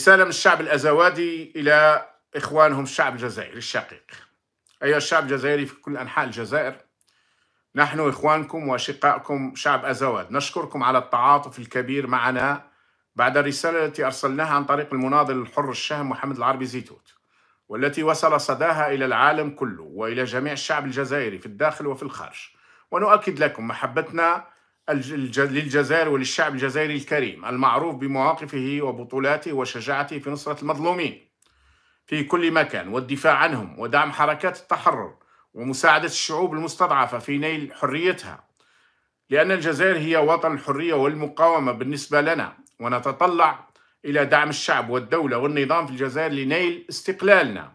رسالة من الشعب الأزوادي إلى إخوانهم الشعب الجزائري الشقيق أيها الشعب الجزائري في كل أنحاء الجزائر نحن إخوانكم وأشقائكم شعب أزواد نشكركم على التعاطف الكبير معنا بعد الرسالة التي أرسلناها عن طريق المناضل الحر الشهم محمد العربي زيتوت والتي وصل صداها إلى العالم كله وإلى جميع الشعب الجزائري في الداخل وفي الخارج ونؤكد لكم محبتنا للجزائر وللشعب الجزائري الكريم المعروف بمواقفه وبطولاته وشجاعته في نصرة المظلومين في كل مكان والدفاع عنهم ودعم حركات التحرر ومساعدة الشعوب المستضعفة في نيل حريتها لأن الجزائر هي وطن الحرية والمقاومة بالنسبة لنا ونتطلع إلى دعم الشعب والدولة والنظام في الجزائر لنيل استقلالنا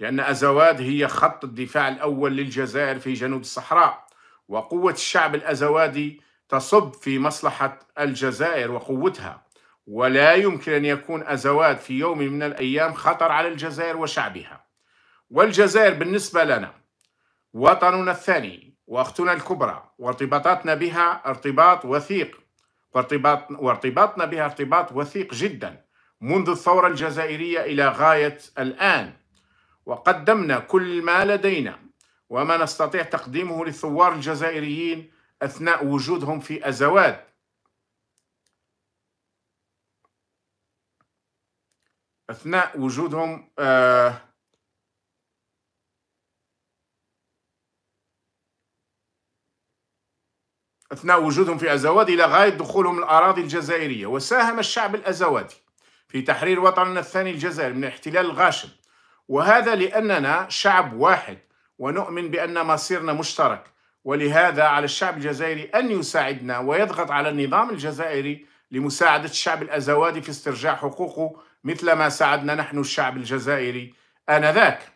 لأن أزواد هي خط الدفاع الأول للجزائر في جنوب الصحراء وقوة الشعب الأزوادي تصب في مصلحة الجزائر وقوتها ولا يمكن أن يكون أزواد في يوم من الأيام خطر على الجزائر وشعبها والجزائر بالنسبة لنا وطننا الثاني وأختنا الكبرى وارتباطاتنا بها ارتباط وثيق وارتباط وارتباطنا بها ارتباط وثيق جدا منذ الثورة الجزائرية إلى غاية الآن وقدمنا كل ما لدينا وما نستطيع تقديمه للثوار الجزائريين أثناء وجودهم في أزواد أثناء وجودهم آه، أثناء وجودهم في أزواد إلى غاية دخولهم الأراضي الجزائرية وساهم الشعب الأزوادي في تحرير وطننا الثاني الجزائر من الاحتلال الغاشم وهذا لأننا شعب واحد ونؤمن بأن مصيرنا مشترك ولهذا على الشعب الجزائري أن يساعدنا ويضغط على النظام الجزائري لمساعدة الشعب الأزوادي في استرجاع حقوقه مثل ما ساعدنا نحن الشعب الجزائري آنذاك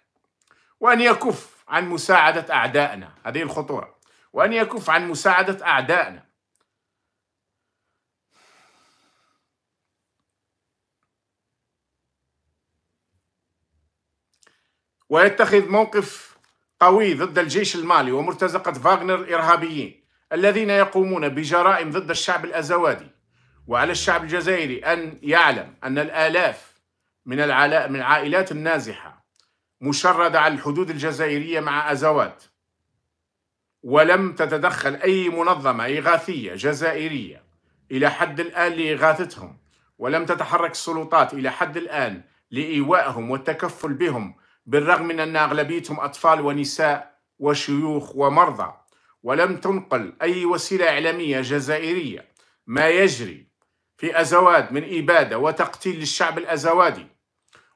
وأن يكف عن مساعدة أعدائنا هذه الخطورة وأن يكف عن مساعدة أعدائنا ويتخذ موقف قوي ضد الجيش المالي ومرتزقة فاغنر الإرهابيين الذين يقومون بجرائم ضد الشعب الأزوادي وعلى الشعب الجزائري أن يعلم أن الآلاف من العائلات النازحة مشردة على الحدود الجزائرية مع أزوات ولم تتدخل أي منظمة إغاثية جزائرية إلى حد الآن لإغاثتهم ولم تتحرك السلطات إلى حد الآن لإيوائهم والتكفل بهم بالرغم من أن أغلبيتهم أطفال ونساء وشيوخ ومرضى ولم تنقل أي وسيلة إعلامية جزائرية ما يجري في أزواد من إبادة وتقتيل للشعب الأزوادي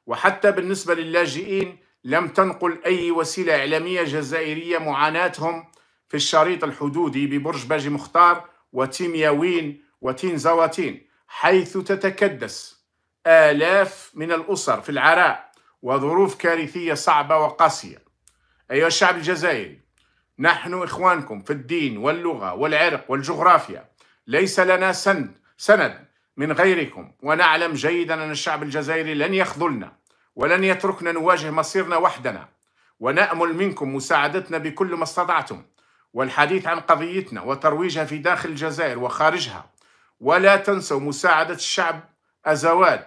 وحتى بالنسبة للاجئين لم تنقل أي وسيلة إعلامية جزائرية معاناتهم في الشريط الحدودي ببرج باجي مختار وتيمياوين وتين زواتين حيث تتكدس آلاف من الأسر في العراء وظروف كارثية صعبة وقاسية أيها الشعب الجزائري نحن إخوانكم في الدين واللغة والعرق والجغرافيا ليس لنا سند سند من غيركم ونعلم جيدا أن الشعب الجزائري لن يخذلنا ولن يتركنا نواجه مصيرنا وحدنا ونأمل منكم مساعدتنا بكل ما استطعتم والحديث عن قضيتنا وترويجها في داخل الجزائر وخارجها ولا تنسوا مساعدة الشعب أزواد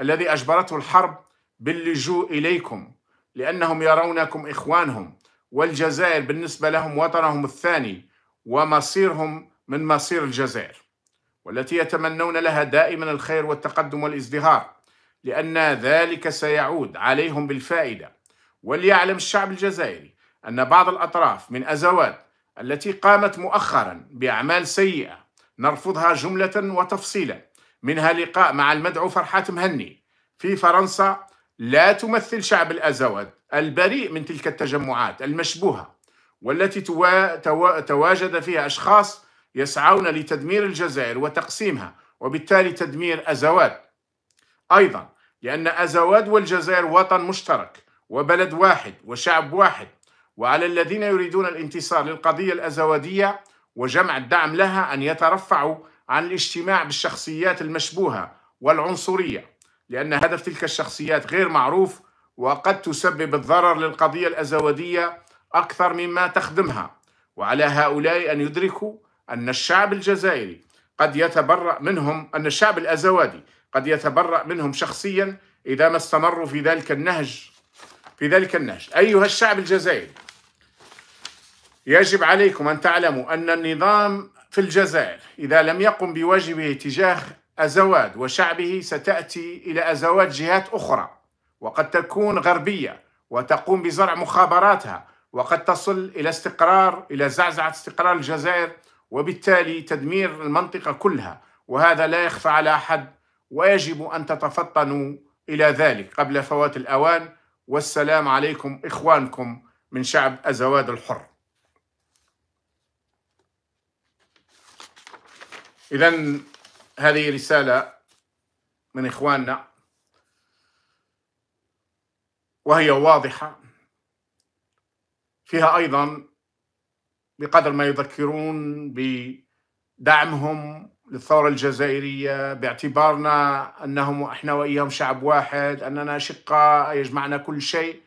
الذي أجبرته الحرب باللجوء إليكم لأنهم يرونكم إخوانهم والجزائر بالنسبة لهم وطنهم الثاني ومصيرهم من مصير الجزائر والتي يتمنون لها دائما الخير والتقدم والازدهار لأن ذلك سيعود عليهم بالفائدة وليعلم الشعب الجزائري أن بعض الأطراف من أزوات التي قامت مؤخرا بأعمال سيئة نرفضها جملة وتفصيلا منها لقاء مع المدعو فرحات مهني في فرنسا لا تمثل شعب الأزود البريء من تلك التجمعات المشبوهة والتي توا... توا... تواجد فيها أشخاص يسعون لتدمير الجزائر وتقسيمها وبالتالي تدمير أزواد أيضا لأن أزواد والجزائر وطن مشترك وبلد واحد وشعب واحد وعلى الذين يريدون الانتصار للقضية الأزوادية وجمع الدعم لها أن يترفعوا عن الاجتماع بالشخصيات المشبوهة والعنصرية لأن هدف تلك الشخصيات غير معروف وقد تسبب الضرر للقضية الأزودية أكثر مما تخدمها وعلى هؤلاء أن يدركوا أن الشعب الجزائري قد يتبرأ منهم أن الشعب الأزوادي قد يتبرأ منهم شخصيا إذا ما استمروا في ذلك النهج في ذلك النهج أيها الشعب الجزائري يجب عليكم أن تعلموا أن النظام في الجزائر إذا لم يقم بواجبه تجاه أزواد وشعبه ستأتي إلى أزواد جهات أخرى وقد تكون غربية وتقوم بزرع مخابراتها وقد تصل إلى استقرار إلى زعزعة استقرار الجزائر وبالتالي تدمير المنطقة كلها وهذا لا يخفى على أحد ويجب أن تتفطنوا إلى ذلك قبل فوات الأوان والسلام عليكم إخوانكم من شعب أزواد الحر إذا هذه رسالة من إخواننا وهي واضحة فيها أيضا بقدر ما يذكرون بدعمهم للثورة الجزائرية باعتبارنا أنهم إحنا وإياهم شعب واحد أننا أشقاء يجمعنا كل شيء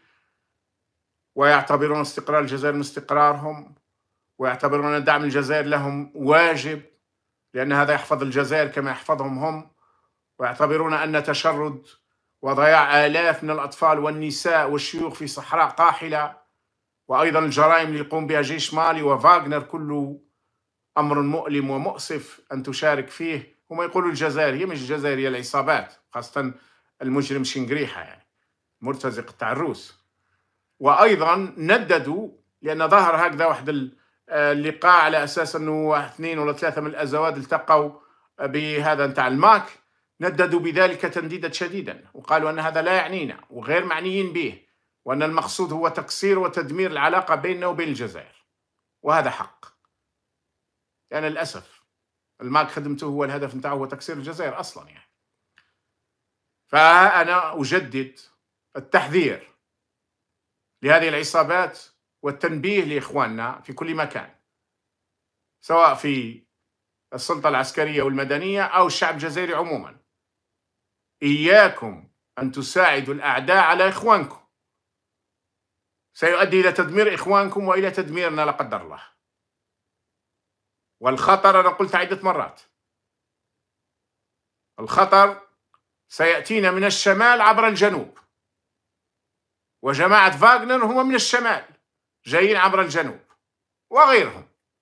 ويعتبرون استقرار الجزائر من استقرارهم ويعتبرون أن دعم الجزائر لهم واجب لأن هذا يحفظ الجزائر كما يحفظهم هم ويعتبرون أن تشرد وضياع آلاف من الأطفال والنساء والشيوخ في صحراء قاحلة وأيضا الجرائم اللي يقوم بها جيش مالي وفاغنر كله أمر مؤلم ومؤسف أن تشارك فيه هما يقولوا الجزائر هي مش الجزائر هي العصابات خاصة المجرم شنقريحة يعني مرتزق التعروس وأيضا نددوا لأن ظهر هكذا واحد آه، اللقاء على اساس انه اثنين ولا ثلاثه من الازواد التقوا آه، بهذا نتاع الماك نددوا بذلك تنديدا شديدا وقالوا ان هذا لا يعنينا وغير معنيين به وان المقصود هو تكسير وتدمير العلاقه بيننا وبين الجزائر وهذا حق يعني للاسف الماك خدمته هو الهدف نتاعه هو تكسير الجزائر اصلا يعني فانا اجدد التحذير لهذه العصابات والتنبيه لاخواننا في كل مكان سواء في السلطه العسكريه والمدنيه او الشعب الجزائري عموما اياكم ان تساعدوا الاعداء على اخوانكم سيؤدي الى تدمير اخوانكم والى تدميرنا لا قدر الله والخطر انا قلت عده مرات الخطر سياتينا من الشمال عبر الجنوب وجماعه فاغنر هم من الشمال جايين عبر الجنوب وغيرهم